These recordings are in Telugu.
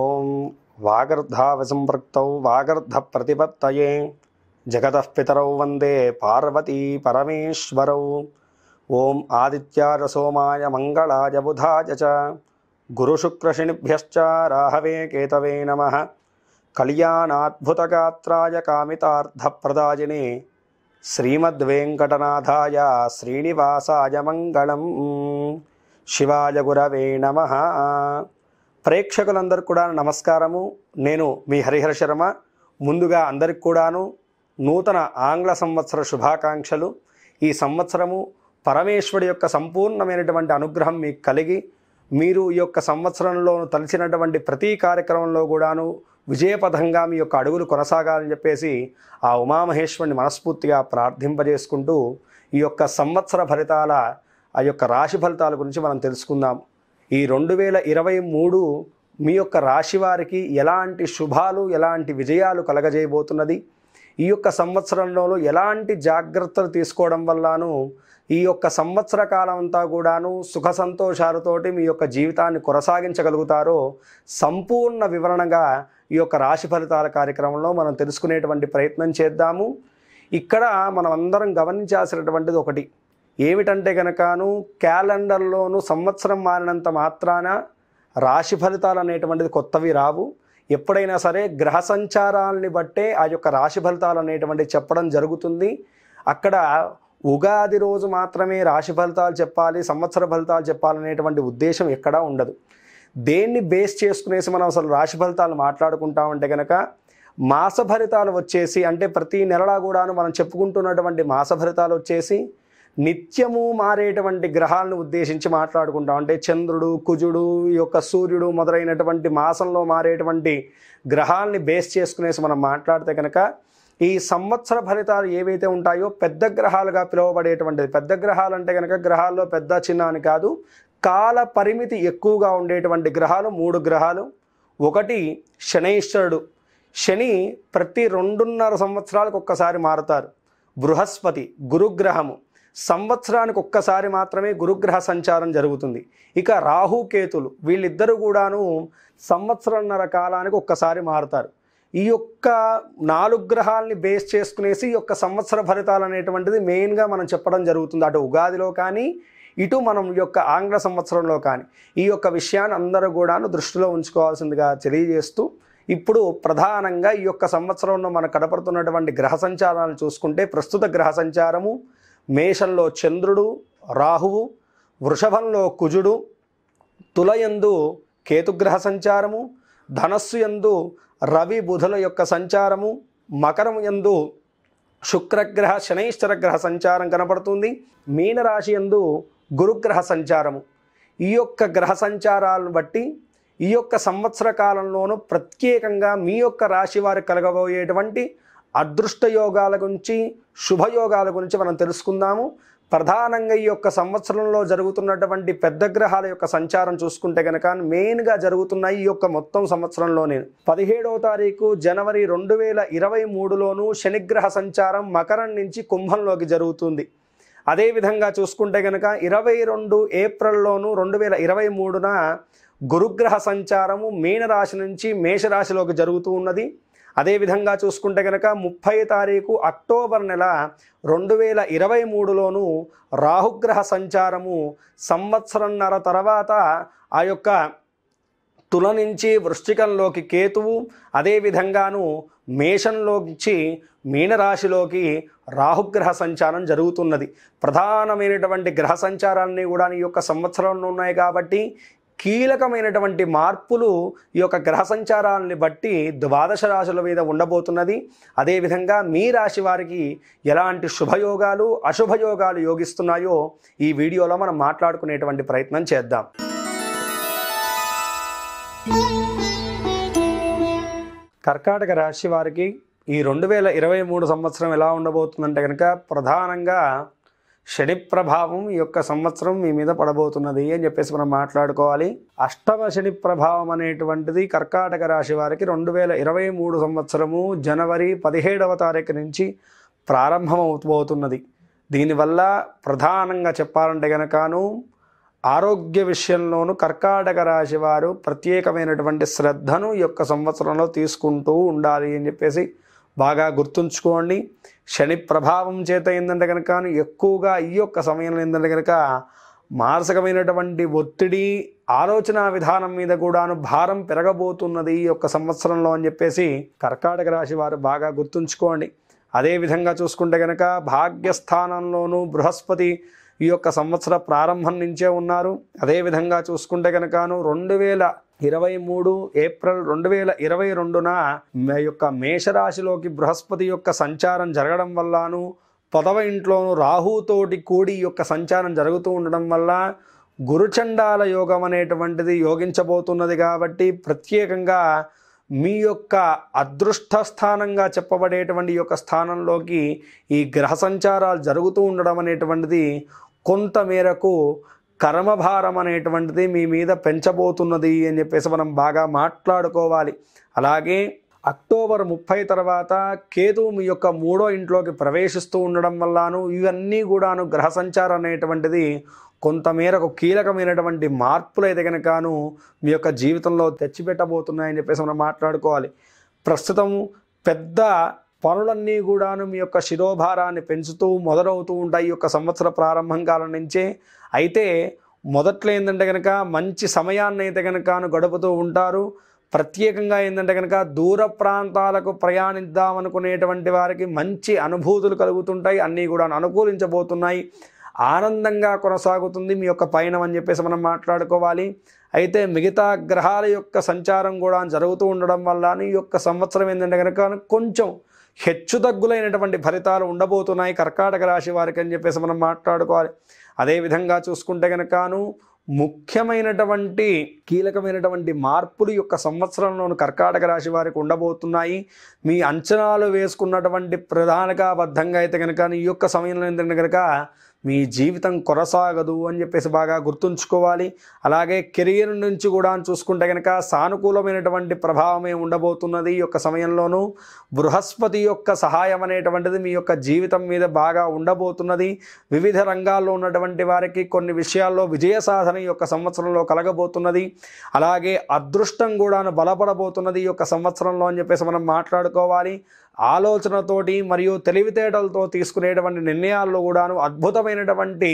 ఓం వాగర్ధావసంపృక్తౌ వాగర్ధప్రతిపత్తయే జగతః పితరౌ వందే పార్వతీ పరమేశ్వరౌ ఓం ఆదిత్యాయ సోమాయ మంగళాయ బుధాయ చ గురుశుక్రశనిభ్యశ్చ రాహవే కేతవే నమ కళ్యాణాద్భుతగాత్రాయ కామితార్థప్రదాయినే శ్రీమద్వేంకటనాథాయ శ్రీనివాసాయ మంగళం శివాయ గురవే నమ ప్రేక్షకులందరికీ కూడా నమస్కారము నేను మీ హరిహర శర్మ ముందుగా అందరికి కూడాను నూతన ఆంగ్ల సంవత్సర శుభాకాంక్షలు ఈ సంవత్సరము పరమేశ్వరుడి యొక్క సంపూర్ణమైనటువంటి అనుగ్రహం మీకు కలిగి మీరు ఈ యొక్క సంవత్సరంలో తలిచినటువంటి ప్రతి కార్యక్రమంలో కూడాను విజయపథంగా మీ యొక్క అడుగులు కొనసాగాలని చెప్పేసి ఆ ఉమామహేశ్వరుని మనస్ఫూర్తిగా ప్రార్థింపజేసుకుంటూ ఈ యొక్క సంవత్సర ఫలితాల ఆ యొక్క రాశి ఫలితాల గురించి మనం తెలుసుకుందాం ఈ రెండు వేల ఇరవై మూడు మీ యొక్క రాశి వారికి ఎలాంటి శుభాలు ఎలాంటి విజయాలు కలగజేయబోతున్నది ఈ యొక్క సంవత్సరంలో ఎలాంటి జాగ్రత్తలు తీసుకోవడం వల్లను ఈ యొక్క సంవత్సర కాలం అంతా కూడాను సుఖ సంతోషాలతోటి మీ యొక్క జీవితాన్ని కొనసాగించగలుగుతారో సంపూర్ణ వివరణగా ఈ యొక్క రాశి ఫలితాల కార్యక్రమంలో మనం తెలుసుకునేటువంటి ప్రయత్నం చేద్దాము ఇక్కడ మనం అందరం గమనించాల్సినటువంటిది ఒకటి ఏమిటంటే కనుకను క్యాలెండర్లోను సంవత్సరం మారినంత మాత్రాన రాశి ఫలితాలు అనేటువంటిది కొత్తవి రావు ఎప్పుడైనా సరే గ్రహ సంచారాలని బట్టే ఆ యొక్క రాశి ఫలితాలు అనేటువంటివి చెప్పడం జరుగుతుంది అక్కడ ఉగాది రోజు మాత్రమే రాశి ఫలితాలు చెప్పాలి సంవత్సర ఫలితాలు చెప్పాలనేటువంటి ఉద్దేశం ఎక్కడా ఉండదు దేన్ని బేస్ చేసుకునేసి మనం అసలు రాశి ఫలితాలు మాట్లాడుకుంటామంటే కనుక మాస ఫలితాలు వచ్చేసి అంటే ప్రతి నెలలా కూడాను మనం చెప్పుకుంటున్నటువంటి మాస ఫలితాలు వచ్చేసి నిత్యము మారేటువంటి గ్రహాలను ఉద్దేశించి మాట్లాడుకుంటాం అంటే చంద్రుడు కుజుడు ఈ యొక్క సూర్యుడు మొదలైనటువంటి మాసంలో మారేటువంటి గ్రహాలని బేస్ చేసుకునేసి మనం మాట్లాడితే కనుక ఈ సంవత్సర ఫలితాలు ఏవైతే ఉంటాయో పెద్ద గ్రహాలుగా పిలువబడేటువంటిది పెద్ద గ్రహాలు అంటే కనుక గ్రహాల్లో పెద్ద చిన్న అని కాదు కాల పరిమితి ఎక్కువగా ఉండేటువంటి గ్రహాలు మూడు గ్రహాలు ఒకటి శనైశ్వరుడు శని ప్రతి రెండున్నర సంవత్సరాలకు ఒక్కసారి మారుతారు బృహస్పతి గురుగ్రహము సంవత్సరానికి ఒక్కసారి మాత్రమే గురుగ్రహ సంచారం జరుగుతుంది ఇక రాహు కేతులు వీళ్ళిద్దరూ కూడాను సంవత్సరంన్నర కాలానికి ఒక్కసారి మారుతారు ఈ యొక్క నాలుగు గ్రహాలని బేస్ చేసుకునేసి ఈ యొక్క సంవత్సర ఫలితాలు అనేటువంటిది మెయిన్గా మనం చెప్పడం జరుగుతుంది అటు ఉగాదిలో కానీ ఇటు మనం ఈ యొక్క ఆంగ్ల సంవత్సరంలో కానీ ఈ యొక్క విషయాన్ని అందరూ కూడాను దృష్టిలో ఉంచుకోవాల్సిందిగా తెలియజేస్తూ ఇప్పుడు ప్రధానంగా ఈ యొక్క సంవత్సరంలో మనకు కనపడుతున్నటువంటి గ్రహ సంచారాలను చూసుకుంటే ప్రస్తుత గ్రహ సంచారము మేషంలో చంద్రుడు రాహువు వృషభంలో కుజుడు తులయందు కేతుగ్రహ సంచారము ధనస్సు యందు రవి బుధుల యొక్క సంచారము మకరం యందు శుక్రగ్రహ శనైశ్వర గ్రహ సంచారం కనపడుతుంది మీనరాశి యందు గురుగ్రహ సంచారము ఈ యొక్క గ్రహ సంచారాలను బట్టి ఈ యొక్క సంవత్సర కాలంలోనూ ప్రత్యేకంగా మీ యొక్క రాశి వారికి కలగబోయేటువంటి అదృష్ట యోగాల గురించి శుభయోగాల గురించి మనం తెలుసుకుందాము ప్రధానంగా ఈ యొక్క సంవత్సరంలో జరుగుతున్నటువంటి పెద్ద గ్రహాల యొక్క సంచారం చూసుకుంటే కనుక మెయిన్గా జరుగుతున్నాయి ఈ యొక్క మొత్తం సంవత్సరంలోనే పదిహేడవ తారీఖు జనవరి రెండు వేల ఇరవై మూడులోనూ శనిగ్రహ సంచారం మకరం నుంచి కుంభంలోకి జరుగుతుంది అదేవిధంగా చూసుకుంటే కనుక ఇరవై రెండు ఏప్రిల్లోను రెండు వేల ఇరవై మూడున గురుగ్రహ సంచారము మీనరాశి నుంచి మేషరాశిలోకి జరుగుతూ ఉన్నది అదేవిధంగా చూసుకుంటే కనుక ముప్పై తారీఖు అక్టోబర్ నెల రెండు వేల ఇరవై మూడులోనూ రాహుగ్రహ సంచారము సంవత్సరంన్నర తర్వాత ఆ యొక్క తుల నుంచి వృష్టికంలోకి కేతువు అదేవిధంగాను మేషంలోంచి మీనరాశిలోకి రాహుగ్రహ సంచారం జరుగుతున్నది ప్రధానమైనటువంటి గ్రహ సంచారాన్ని కూడా నీ యొక్క సంవత్సరంలో ఉన్నాయి కాబట్టి కీలకమైనటువంటి మార్పులు ఈ యొక్క గ్రహ సంచారాన్ని బట్టి ద్వాదశ రాశుల మీద ఉండబోతున్నది అదేవిధంగా మీ రాశి వారికి ఎలాంటి శుభయోగాలు అశుభయోగాలు యోగిస్తున్నాయో ఈ వీడియోలో మనం మాట్లాడుకునేటువంటి ప్రయత్నం చేద్దాం కర్కాటక రాశి వారికి ఈ రెండు వేల ఇరవై మూడు సంవత్సరం ఎలా ఉండబోతుందంటే కనుక ప్రధానంగా శని ప్రభావం ఈ యొక్క సంవత్సరం మీ మీద పడబోతున్నది అని చెప్పేసి మనం మాట్లాడుకోవాలి అష్టమ శని ప్రభావం అనేటువంటిది కర్కాటక రాశి వారికి రెండు వేల ఇరవై మూడు సంవత్సరము జనవరి పదిహేడవ తారీఖు నుంచి ప్రారంభమవుతోతున్నది దీనివల్ల ప్రధానంగా చెప్పాలంటే గనకాను ఆరోగ్య విషయంలోనూ కర్కాటక రాశి వారు ప్రత్యేకమైనటువంటి శ్రద్ధను ఈ యొక్క సంవత్సరంలో తీసుకుంటూ ఉండాలి అని చెప్పేసి బాగా గుర్తుంచుకోండి శని ప్రభావం చేత ఏంటంటే కనుక ఎక్కువగా ఈ యొక్క సమయంలో ఏంటంటే కనుక మానసికమైనటువంటి ఒత్తిడి ఆలోచన విధానం మీద కూడాను భారం పెరగబోతున్నది ఈ యొక్క సంవత్సరంలో అని చెప్పేసి కర్కాటక రాశి వారు బాగా గుర్తుంచుకోండి అదేవిధంగా చూసుకుంటే కనుక భాగ్యస్థానంలోనూ బృహస్పతి ఈ యొక్క సంవత్సర ప్రారంభం నుంచే ఉన్నారు అదేవిధంగా చూసుకుంటే కనుకను రెండు వేల ఇరవై మూడు ఏప్రిల్ రెండు వేల ఇరవై రెండున యొక్క మేషరాశిలోకి బృహస్పతి యొక్క సంచారం జరగడం వల్లను పదవ ఇంట్లోనూ రాహుతోటి కూడి యొక్క సంచారం జరుగుతూ ఉండడం వల్ల గురుచండాల యోగం అనేటువంటిది యోగించబోతున్నది కాబట్టి ప్రత్యేకంగా మీ యొక్క అదృష్ట స్థానంగా చెప్పబడేటువంటి యొక్క స్థానంలోకి ఈ గ్రహ సంచారాలు జరుగుతూ ఉండడం అనేటువంటిది కొంత మేరకు కర్మభారం అనేటువంటిది మీ మీద పెంచబోతున్నది అని చెప్పేసి మనం బాగా మాట్లాడుకోవాలి అలాగే అక్టోబర్ ముప్పై తర్వాత కేతు మీ యొక్క మూడో ఇంట్లోకి ప్రవేశిస్తూ ఉండడం వల్లను ఇవన్నీ కూడాను గ్రహ సంచారం అనేటువంటిది కొంతమేరకు కీలకమైనటువంటి మార్పులు అయితే కనుకను మీ యొక్క జీవితంలో తెచ్చిపెట్టబోతున్నాయని చెప్పేసి మనం మాట్లాడుకోవాలి ప్రస్తుతం పెద్ద పనులన్నీ కూడాను మీ యొక్క శిరోభారాన్ని పెంచుతూ మొదలవుతూ ఉంటాయి ఈ యొక్క సంవత్సర ప్రారంభం కాలం నుంచే అయితే మొదట్లో ఏంటంటే కనుక మంచి సమయాన్ని అయితే కనుక గడుపుతూ ఉంటారు ప్రత్యేకంగా ఏంటంటే కనుక దూర ప్రాంతాలకు ప్రయాణిద్దామనుకునేటువంటి వారికి మంచి అనుభూతులు కలుగుతుంటాయి అన్నీ కూడా అనుకూలించబోతున్నాయి ఆనందంగా కొనసాగుతుంది మీ యొక్క పయనం అని చెప్పేసి మనం మాట్లాడుకోవాలి అయితే మిగతా గ్రహాల యొక్క సంచారం కూడా జరుగుతూ ఉండడం వల్ల ఈ యొక్క సంవత్సరం ఏంటంటే కనుక కొంచెం హెచ్చుతగ్గులైనటువంటి ఫలితాలు ఉండబోతున్నాయి కర్కాటక రాశి వారికి అని చెప్పేసి మనం మాట్లాడుకోవాలి అదేవిధంగా చూసుకుంటే కనుకను ముఖ్యమైనటువంటి కీలకమైనటువంటి మార్పులు యొక్క సంవత్సరంలోను కర్కాటక రాశి వారికి ఉండబోతున్నాయి మీ అంచనాలు వేసుకున్నటువంటి ప్రధానకాబద్ధంగా అయితే కనుక ఈ యొక్క సమయంలో ఏంటంటే కనుక మీ జీవితం కొనసాగదు అని చెప్పేసి బాగా గుర్తుంచుకోవాలి అలాగే కెరియర్ నుంచి కూడా చూసుకుంటే కనుక సానుకూలమైనటువంటి ప్రభావమే ఉండబోతున్నది ఈ యొక్క సమయంలోనూ బృహస్పతి యొక్క సహాయం అనేటువంటిది మీ యొక్క జీవితం మీద బాగా ఉండబోతున్నది వివిధ రంగాల్లో ఉన్నటువంటి వారికి కొన్ని విషయాల్లో విజయ సాధన ఈ యొక్క సంవత్సరంలో కలగబోతున్నది అలాగే అదృష్టం కూడా బలపడబోతున్నది ఈ యొక్క సంవత్సరంలో అని చెప్పేసి మనం మాట్లాడుకోవాలి ఆలోచనతోటి మరియు తెలివితేటలతో తీసుకునేటువంటి నిర్ణయాల్లో కూడాను అద్భుతమైనటువంటి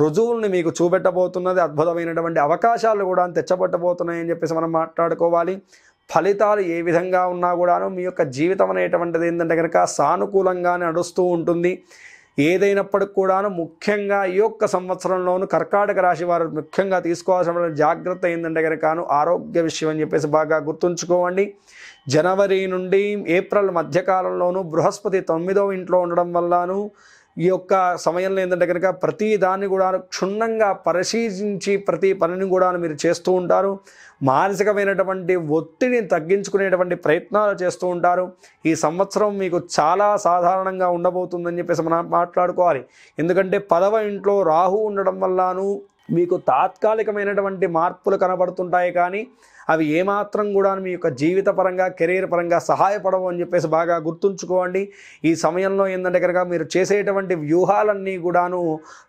రుజువుల్ని మీకు చూపెట్టబోతున్నది అద్భుతమైనటువంటి అవకాశాలు కూడా తెచ్చబట్టబోతున్నాయని చెప్పేసి మనం మాట్లాడుకోవాలి ఫలితాలు ఏ విధంగా ఉన్నా కూడాను మీ యొక్క జీవితం అనేటువంటిది ఏంటంటే కనుక సానుకూలంగానే నడుస్తూ ఉంటుంది ఏదైనప్పటికి కూడాను ముఖ్యంగా ఈ యొక్క సంవత్సరంలోనూ కర్కాటక రాశి వారు ముఖ్యంగా తీసుకోవాల్సిన జాగ్రత్త ఏంటంటే కనుక ఆరోగ్య విషయం అని చెప్పేసి బాగా గుర్తుంచుకోవండి జనవరి నుండి ఏప్రిల్ మధ్యకాలంలోనూ బృహస్పతి తొమ్మిదవ ఇంట్లో ఉండడం వల్లను ఈ యొక్క సమయంలో ఏంటంటే కనుక ప్రతి దాన్ని కూడా క్షుణ్ణంగా పరిశీలించి ప్రతి పనిని కూడా మీరు చేస్తూ ఉంటారు మానసికమైనటువంటి ఒత్తిడిని తగ్గించుకునేటువంటి ప్రయత్నాలు చేస్తూ ఉంటారు ఈ సంవత్సరం మీకు చాలా సాధారణంగా ఉండబోతుందని చెప్పేసి మనం మాట్లాడుకోవాలి ఎందుకంటే పదవ ఇంట్లో రాహు ఉండడం వల్లను మీకు తాత్కాలికమైనటువంటి మార్పులు కనబడుతుంటాయి కానీ అవి ఏమాత్రం కూడా మీ యొక్క జీవిత పరంగా కెరీర్ పరంగా సహాయపడవు అని చెప్పేసి బాగా గుర్తుంచుకోండి ఈ సమయంలో ఏంటంటే కనుక మీరు చేసేటువంటి వ్యూహాలన్నీ కూడాను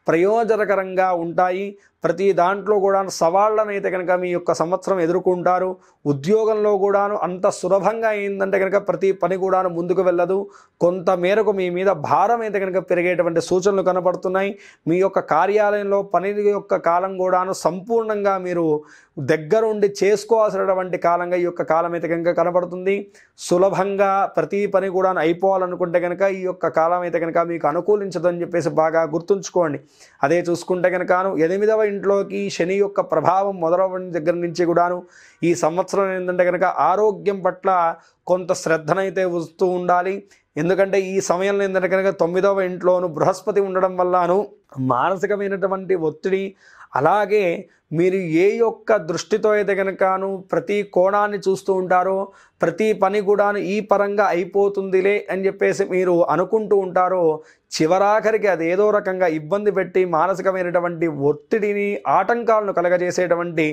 ప్రయోజనకరంగా ఉంటాయి ప్రతి దాంట్లో కూడా సవాళ్ళను అయితే కనుక మీ యొక్క సంవత్సరం ఎదుర్కొంటారు ఉద్యోగంలో కూడాను అంత సులభంగా అయిందంటే కనుక ప్రతి పని కూడాను ముందుకు వెళ్ళదు కొంత మేరకు మీ మీద భారం అయితే కనుక పెరిగేటువంటి సూచనలు కనబడుతున్నాయి మీ యొక్క కార్యాలయంలో పని యొక్క కాలం కూడాను సంపూర్ణంగా మీరు దగ్గరుండి చేసుకోవాల్సినటువంటి కాలంగా ఈ యొక్క కాలం అయితే కనుక కనబడుతుంది సులభంగా ప్రతి పని కూడా అయిపోవాలనుకుంటే కనుక ఈ యొక్క కాలం అయితే కనుక మీకు అనుకూలించదని చెప్పేసి బాగా గుర్తుంచుకోండి అదే చూసుకుంటే కనుక ఎనిమిదవ ఇంట్లోకి శని యొక్క ప్రభావం మొదలవ్వడం దగ్గర నుంచి కూడాను ఈ సంవత్సరం ఏంటంటే కనుక ఆరోగ్యం పట్ల కొంత శ్రద్ధనైతే వస్తూ ఉండాలి ఎందుకంటే ఈ సమయంలో ఏంటంటే కనుక తొమ్మిదవ ఇంట్లోను బృహస్పతి ఉండడం వల్లను మానసికమైనటువంటి ఒత్తిడి అలాగే మీరు ఏ యొక్క దృష్టితో అయితే కనుకను ప్రతి కోణాన్ని చూస్తూ ఉంటారో ప్రతి పని కూడాను ఈ పరంగా అయిపోతుందిలే అని చెప్పేసి మీరు అనుకుంటూ ఉంటారో చివరాఖరికి అది ఏదో రకంగా ఇబ్బంది పెట్టి మానసికమైనటువంటి ఒత్తిడిని ఆటంకాలను కలగజేసేటువంటి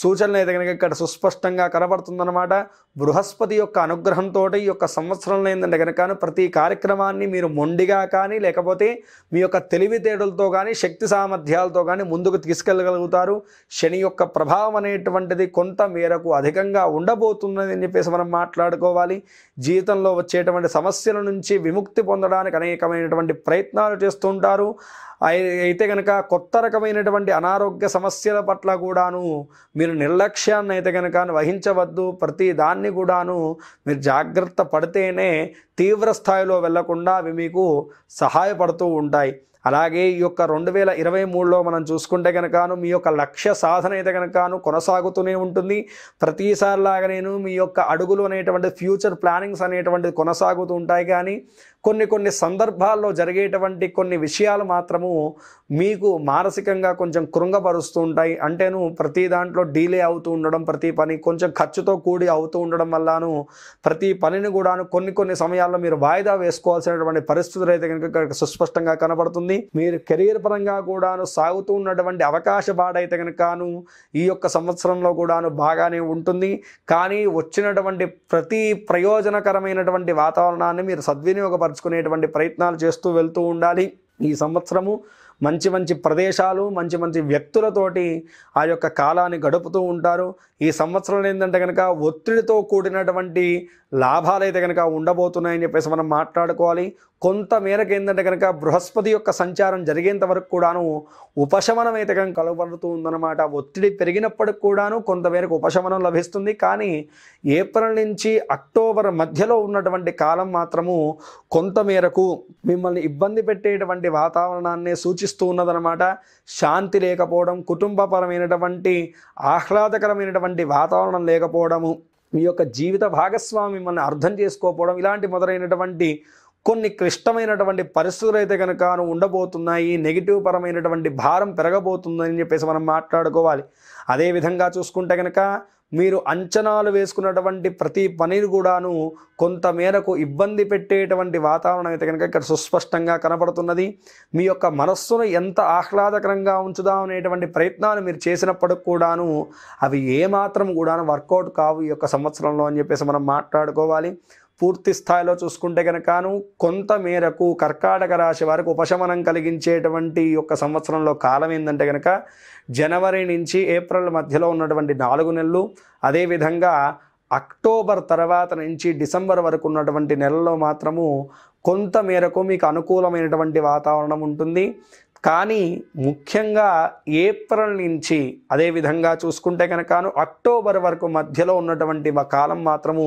సూచనలు అయితే కనుక ఇక్కడ సుస్పష్టంగా కనబడుతుందన్నమాట బృహస్పతి యొక్క అనుగ్రహంతో ఈ యొక్క సంవత్సరంలో ఏంటంటే కనుక ప్రతి కార్యక్రమాన్ని మీరు మొండిగా కానీ లేకపోతే మీ యొక్క తెలివితేటలతో కానీ శక్తి సామర్థ్యాలతో కానీ ముందుకు తీసుకెళ్ళగలుగుతారు శని యొక్క ప్రభావం అనేటువంటిది కొంత మేరకు అధికంగా ఉండబోతుందని చెప్పేసి మనం మాట్లాడుకోవాలి జీవితంలో వచ్చేటువంటి సమస్యల నుంచి విముక్తి పొందడానికి అనేకమైనటువంటి ప్రయత్నాలు చేస్తుంటారు అయితే కనుక కొత్త రకమైనటువంటి అనారోగ్య సమస్యల పట్ల కూడాను మీరు నిర్లక్ష్యాన్ని అయితే కనుక వహించవద్దు ప్రతి దాన్ని కూడాను మీరు జాగ్రత్త పడితేనే తీవ్ర స్థాయిలో వెళ్లకుండా అవి మీకు సహాయపడుతూ ఉంటాయి అలాగే ఈ యొక్క రెండు వేల ఇరవై మూడులో మనం చూసుకుంటే కనుకను మీ యొక్క లక్ష్య సాధన అయితే కనుకను కొనసాగుతూనే ఉంటుంది ప్రతిసారిలాగా నేను మీ యొక్క అడుగులు అనేటువంటి ఫ్యూచర్ ప్లానింగ్స్ అనేటువంటిది కొనసాగుతూ ఉంటాయి కానీ కొన్ని కొన్ని సందర్భాల్లో జరిగేటువంటి కొన్ని విషయాలు మాత్రము మీకు మానసికంగా కొంచెం కృంగపరుస్తూ ఉంటాయి అంటేను ప్రతి దాంట్లో డీలే అవుతూ ఉండడం ప్రతి పని కొంచెం ఖర్చుతో కూడి అవుతూ ఉండడం వల్లను ప్రతి పనిని కూడాను కొన్ని కొన్ని సమయాల్లో మీరు వాయిదా వేసుకోవాల్సినటువంటి పరిస్థితులు అయితే కనుక సుస్పష్టంగా కనబడుతుంది కానీ మీరు కెరీర్ పరంగా కూడాను సాగుతూ ఉన్నటువంటి అవకాశ బాడైతే కనుకను ఈ యొక్క సంవత్సరంలో కూడాను బాగానే ఉంటుంది కానీ వచ్చినటువంటి ప్రతి ప్రయోజనకరమైనటువంటి వాతావరణాన్ని మీరు సద్వినియోగపరచుకునేటువంటి ప్రయత్నాలు చేస్తూ వెళ్తూ ఉండాలి ఈ సంవత్సరము మంచి మంచి ప్రదేశాలు మంచి మంచి వ్యక్తులతోటి ఆ యొక్క కాలాన్ని గడుపుతూ ఉంటారు ఈ సంవత్సరం ఏంటంటే కనుక ఒత్తిడితో కూడినటువంటి లాభాలైతే కనుక ఉండబోతున్నాయని చెప్పేసి మనం మాట్లాడుకోవాలి కొంతమేరకు ఏంటంటే కనుక బృహస్పతి యొక్క సంచారం జరిగేంత వరకు కూడాను ఉపశమనం అయితే కనుక కలవబడుతూ ఉందన్నమాట ఒత్తిడి పెరిగినప్పటికి కూడాను కొంతమేరకు ఉపశమనం లభిస్తుంది కానీ ఏప్రిల్ నుంచి అక్టోబర్ మధ్యలో ఉన్నటువంటి కాలం మాత్రము కొంతమేరకు మిమ్మల్ని ఇబ్బంది పెట్టేటువంటి వాతావరణాన్ని సూచిస్తూ ఉన్నదనమాట శాంతి లేకపోవడం కుటుంబపరమైనటువంటి ఆహ్లాదకరమైనటువంటి వాతావరణం లేకపోవడము మీ యొక్క జీవిత భాగస్వామి మిమ్మల్ని అర్థం చేసుకోకపోవడం ఇలాంటి మొదలైనటువంటి కొన్ని క్లిష్టమైనటువంటి పరిస్థితులు అయితే కనుక ఉండబోతున్నాయి నెగిటివ్ పరమైనటువంటి భారం పెరగబోతుందని చెప్పేసి మనం మాట్లాడుకోవాలి అదేవిధంగా చూసుకుంటే కనుక మీరు అంచనాలు వేసుకున్నటువంటి ప్రతి పనిని కూడాను కొంత మేరకు ఇబ్బంది పెట్టేటువంటి వాతావరణం అయితే కనుక ఇక్కడ సుస్పష్టంగా కనపడుతున్నది మీ యొక్క మనస్సును ఎంత ఆహ్లాదకరంగా ఉంచుదాం అనేటువంటి ప్రయత్నాలు మీరు చేసినప్పటికి కూడాను అవి ఏమాత్రం కూడాను వర్కౌట్ కావు ఈ యొక్క సంవత్సరంలో అని చెప్పేసి మనం మాట్లాడుకోవాలి పూర్తి స్థాయిలో చూసుకుంటే కనుకను కొంత మేరకు కర్కాటక రాశి వారికి ఉపశమనం కలిగించేటువంటి యొక్క సంవత్సరంలో కాలం ఏంటంటే కనుక జనవరి నుంచి ఏప్రిల్ మధ్యలో ఉన్నటువంటి నాలుగు నెలలు అదేవిధంగా అక్టోబర్ తర్వాత నుంచి డిసెంబర్ వరకు ఉన్నటువంటి నెలలో మాత్రము కొంత మేరకు మీకు అనుకూలమైనటువంటి వాతావరణం ఉంటుంది కానీ ముఖ్యంగా ఏప్రిల్ నుంచి అదేవిధంగా చూసుకుంటే కనుకను అక్టోబర్ వరకు మధ్యలో ఉన్నటువంటి కాలం మాత్రము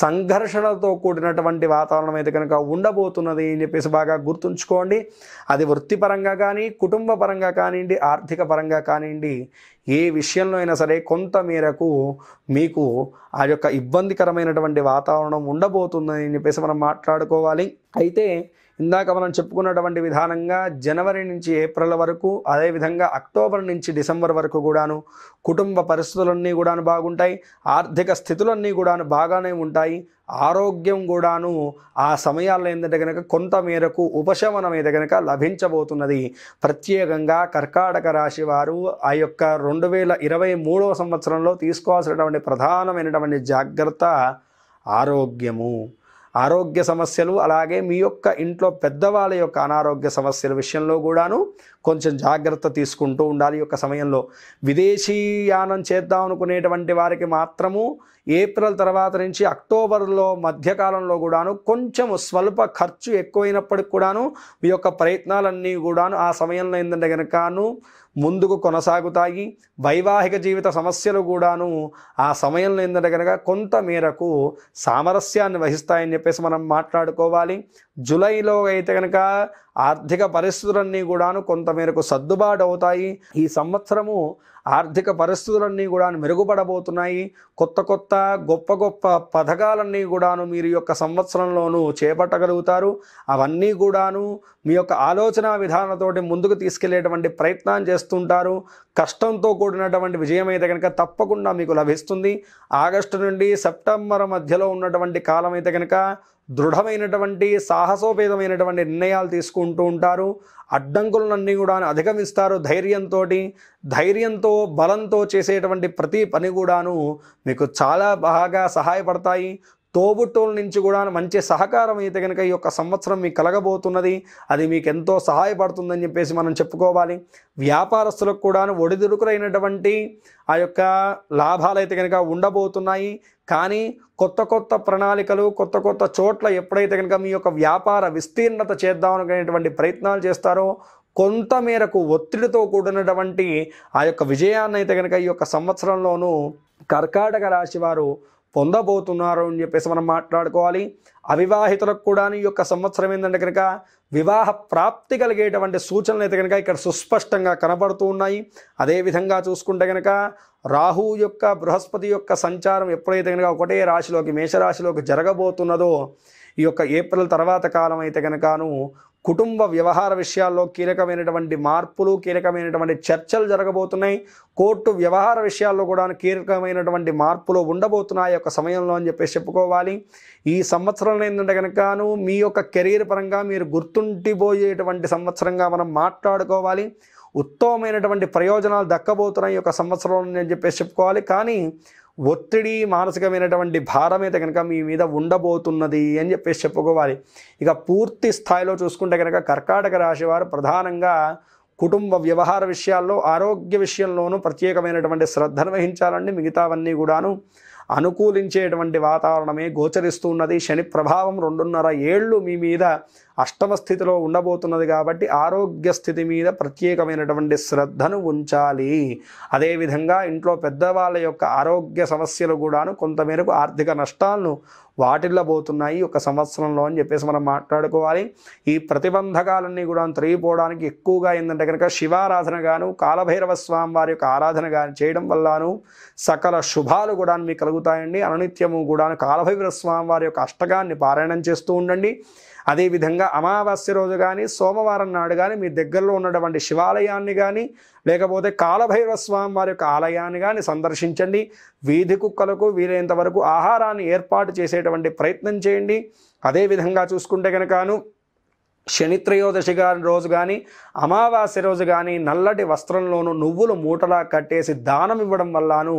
సంఘర్షణలతో కూడినటువంటి వాతావరణం అయితే కనుక ఉండబోతున్నది అని చెప్పేసి బాగా గుర్తుంచుకోండి అది వృత్తిపరంగా కానీ కుటుంబ పరంగా కానివ్వండి ఆర్థిక పరంగా కానివ్వండి ఏ విషయంలో అయినా సరే కొంత మేరకు మీకు ఆ యొక్క ఇబ్బందికరమైనటువంటి వాతావరణం ఉండబోతుందని చెప్పేసి మనం మాట్లాడుకోవాలి అయితే ఇందాక మనం చెప్పుకున్నటువంటి విధానంగా జనవరి నుంచి ఏప్రిల్ వరకు అదేవిధంగా అక్టోబర్ నుంచి డిసెంబర్ వరకు కూడాను కుటుంబ పరిస్థితులన్నీ కూడాను బాగుంటాయి ఆర్థిక స్థితులన్నీ కూడాను బాగానే ఉంటాయి ఆరోగ్యం కూడాను ఆ సమయాల్లో ఏంటంటే కనుక కొంత మేరకు ఉపశమనం అయితే కనుక లభించబోతున్నది ప్రత్యేకంగా కర్కాటక రాశి వారు ఆ యొక్క రెండు వేల ఇరవై మూడవ సంవత్సరంలో తీసుకోవాల్సినటువంటి ప్రధానమైనటువంటి జాగ్రత్త ఆరోగ్యము ఆరోగ్య సమస్యలు అలాగే మీ యొక్క ఇంట్లో పెద్దవాళ్ళ యొక్క అనారోగ్య సమస్యల విషయంలో కూడాను కొంచెం జాగ్రత్త తీసుకుంటూ ఉండాలి యొక్క సమయంలో విదేశీయానం చేద్దాం అనుకునేటువంటి వారికి మాత్రము ఏప్రిల్ తర్వాత నుంచి అక్టోబర్లో మధ్యకాలంలో కూడాను కొంచెం స్వల్ప ఖర్చు ఎక్కువైనప్పటికి కూడాను మీ యొక్క ప్రయత్నాలన్నీ కూడాను ఆ సమయంలో ఏంటంటే కనుకను ముందుకు కొనసాగుతాయి వైవాహిక జీవిత సమస్యలు కూడాను ఆ సమయంలో ఏంటంటే కనుక కొంత మేరకు సామరస్యాన్ని వహిస్తాయని చెప్పేసి మనం మాట్లాడుకోవాలి జూలైలో అయితే కనుక ఆర్థిక పరిస్థితులన్నీ కూడాను కొంత మేరకు సర్దుబాటు అవుతాయి ఈ సంవత్సరము ఆర్థిక పరిస్థితులన్నీ కూడా మెరుగుపడబోతున్నాయి కొత్త కొత్త గొప్ప గొప్ప పథకాలన్నీ కూడాను మీరు యొక్క సంవత్సరంలోనూ చేపట్టగలుగుతారు అవన్నీ కూడాను మీ యొక్క ఆలోచన విధానంతోటి ముందుకు తీసుకెళ్లేటువంటి ప్రయత్నం చేస్తుంటారు కష్టంతో కూడినటువంటి విజయం అయితే కనుక తప్పకుండా మీకు లభిస్తుంది ఆగస్టు నుండి సెప్టెంబర్ మధ్యలో ఉన్నటువంటి కాలం అయితే కనుక దృఢమైనటువంటి సాహసోపేతమైనటువంటి నిర్ణయాలు తీసుకుంటూ ఉంటారు అడ్డంకులన్నీ కూడా అధిగమిస్తారు ధైర్యంతో ధైర్యంతో బలంతో చేసేటువంటి ప్రతి పని కూడాను మీకు చాలా బాగా సహాయపడతాయి తోబుట్టువుల నుంచి కూడా మంచి సహకారం అయితే కనుక ఈ యొక్క సంవత్సరం మీకు కలగబోతున్నది అది మీకు ఎంతో సహాయపడుతుందని చెప్పేసి మనం చెప్పుకోవాలి వ్యాపారస్తులకు కూడా ఒడిదుడుకులైనటువంటి ఆ యొక్క లాభాలు అయితే కనుక ఉండబోతున్నాయి కానీ కొత్త కొత్త ప్రణాళికలు కొత్త కొత్త చోట్ల ఎప్పుడైతే కనుక మీ యొక్క వ్యాపార విస్తీర్ణత చేద్దామనుకునేటువంటి ప్రయత్నాలు చేస్తారో కొంత మేరకు ఒత్తిడితో కూడినటువంటి ఆ యొక్క విజయాన్ని అయితే కనుక ఈ యొక్క సంవత్సరంలోనూ కర్కాటక రాశి వారు పొందబోతున్నారు అని చెప్పేసి మనం మాట్లాడుకోవాలి అవివాహితులకు కూడా ఈ యొక్క సంవత్సరం ఏంటంటే కనుక వివాహ ప్రాప్తి కలిగేటువంటి సూచనలు అయితే కనుక ఇక్కడ సుస్పష్టంగా కనబడుతూ ఉన్నాయి అదేవిధంగా చూసుకుంటే కనుక రాహు యొక్క బృహస్పతి యొక్క సంచారం ఎప్పుడైతే కనుక ఒకటే రాశిలోకి మేషరాశిలోకి జరగబోతున్నదో ఈ యొక్క ఏప్రిల్ తర్వాత కాలం అయితే కనుకను కుటుంబ వ్యవహార విషయాల్లో కీలకమైనటువంటి మార్పులు కీలకమైనటువంటి చర్చలు జరగబోతున్నాయి కోర్టు వ్యవహార విషయాల్లో కూడా కీలకమైనటువంటి మార్పులు ఉండబోతున్నాయి యొక్క సమయంలో అని చెప్పేసి చెప్పుకోవాలి ఈ సంవత్సరంలో ఏంటంటే కనుకను మీ యొక్క కెరీర్ పరంగా మీరు గుర్తుండిపోయేటువంటి సంవత్సరంగా మనం మాట్లాడుకోవాలి ఉత్తమమైనటువంటి ప్రయోజనాలు దక్కబోతున్నాయి ఒక యొక్క సంవత్సరంలో అని చెప్పేసి చెప్పుకోవాలి కానీ ఒత్తిడి మానసికమైనటువంటి భారం అయితే కనుక మీ మీద ఉండబోతున్నది అని చెప్పేసి చెప్పుకోవాలి ఇక పూర్తి స్థాయిలో చూసుకుంటే కనుక కర్కాటక రాశి వారు ప్రధానంగా కుటుంబ వ్యవహార విషయాల్లో ఆరోగ్య విషయంలోనూ ప్రత్యేకమైనటువంటి శ్రద్ధను వహించాలండి మిగతావన్నీ కూడాను అనుకూలించేటువంటి వాతావరణమే గోచరిస్తూ ఉన్నది శని ప్రభావం రెండున్నర ఏళ్ళు మీ మీద అష్టమ స్థితిలో ఉండబోతున్నది కాబట్టి ఆరోగ్య స్థితి మీద ప్రత్యేకమైనటువంటి శ్రద్ధను ఉంచాలి అదేవిధంగా ఇంట్లో పెద్దవాళ్ళ యొక్క ఆరోగ్య సమస్యలు కూడాను కొంతమేరకు ఆర్థిక నష్టాలను వాటిల్లబోతున్నాయి ఒక సంవత్సరంలో అని చెప్పేసి మనం మాట్లాడుకోవాలి ఈ ప్రతిబంధకాలన్నీ కూడా తొలగిపోవడానికి ఎక్కువగా ఏంటంటే కనుక శివారాధన గాను కాలభైరవ స్వామి వారి యొక్క ఆరాధన గాను చేయడం వల్లను సకల శుభాలు కూడా మీకు కలుగుతాయండి అనునిత్యము కూడా కాలభైరవ స్వామి వారి యొక్క అష్టకాన్ని పారాయణం చేస్తూ ఉండండి అదేవిధంగా ముఖ్యంగా అమావాస్య రోజు కానీ సోమవారం నాడు కానీ మీ దగ్గరలో ఉన్నటువంటి శివాలయాన్ని కానీ లేకపోతే కాలభైరవ స్వామి వారి యొక్క ఆలయాన్ని కానీ సందర్శించండి వీధి కుక్కలకు వీలైనంతవరకు ఆహారాన్ని ఏర్పాటు చేసేటువంటి ప్రయత్నం చేయండి అదేవిధంగా చూసుకుంటే కనుకను శనిత్రయోదశి గారి రోజు కానీ అమావాస్య రోజు కానీ నల్లటి వస్త్రంలోనూ నువ్వులు మూటలా కట్టేసి దానం ఇవ్వడం వల్లను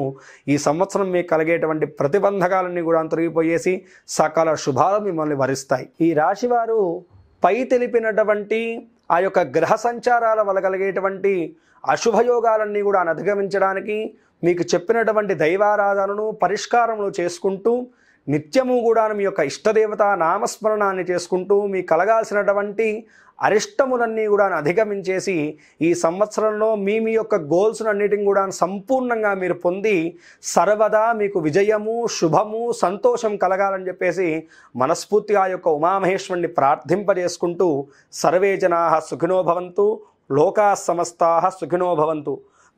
ఈ సంవత్సరం మీకు కలిగేటువంటి ప్రతిబంధకాలన్నీ కూడా తొలగిపోయేసి సకల శుభాలు మిమ్మల్ని వరిస్తాయి ఈ రాశివారు పై తెలిపినటువంటి ఆ యొక్క గ్రహ సంచారాల వల్ల కలిగేటువంటి అశుభయోగాలన్నీ కూడా అనధిగమించడానికి మీకు చెప్పినటువంటి దైవారాధనను పరిష్కారములు చేసుకుంటూ నిత్యము కూడా మీ యొక్క ఇష్టదేవత నామస్మరణాన్ని చేసుకుంటూ మీకు కలగాల్సినటువంటి అరిష్టములన్నీ కూడా అధిగమించేసి ఈ సంవత్సరంలో మీ మీ యొక్క గోల్స్ను అన్నిటిని కూడా సంపూర్ణంగా మీరు పొంది సర్వదా మీకు విజయము శుభము సంతోషం కలగాలని చెప్పేసి మనస్ఫూర్తిగా యొక్క ఉమామహేశ్వరుని ప్రార్థింపజేసుకుంటూ సర్వే జనా సుఖినో భవంతు లోకా సమస్తా సుఖినోభవంతు భవంతు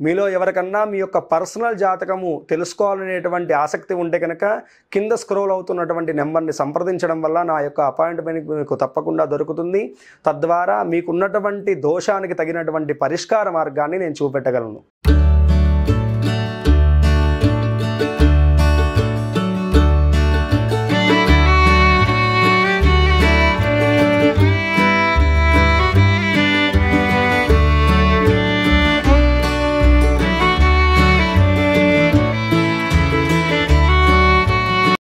మీలో ఎవరికన్నా మీ యొక్క పర్సనల్ జాతకము తెలుసుకోవాలనేటువంటి ఆసక్తి ఉంటే కనుక కింద స్క్రోల్ అవుతున్నటువంటి నెంబర్ని సంప్రదించడం వల్ల నా యొక్క అపాయింట్మెంట్ మీకు తప్పకుండా దొరుకుతుంది తద్వారా మీకున్నటువంటి దోషానికి తగినటువంటి పరిష్కార మార్గాన్ని నేను చూపెట్టగలను